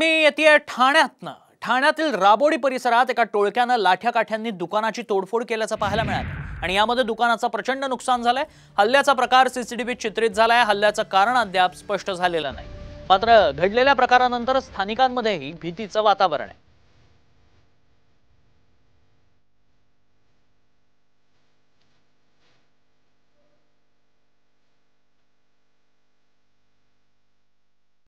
बातमी येते ठाण्यातनं ठाण्यातील राबोडी परिसरात एका टोळक्यानं लाठ्या काठ्यांनी दुकानाची तोडफोड केल्याचं पाहायला मिळालं आणि यामध्ये दुकानाचं प्रचंड नुकसान झालंय हल्ल्याचा प्रकार सीसीटीव्हीत चित्रित झालाय हल्ल्याचं कारण अद्याप स्पष्ट झालेलं नाही मात्र घडलेल्या प्रकारानंतर स्थानिकांमध्येही भीतीचं वातावरण आहे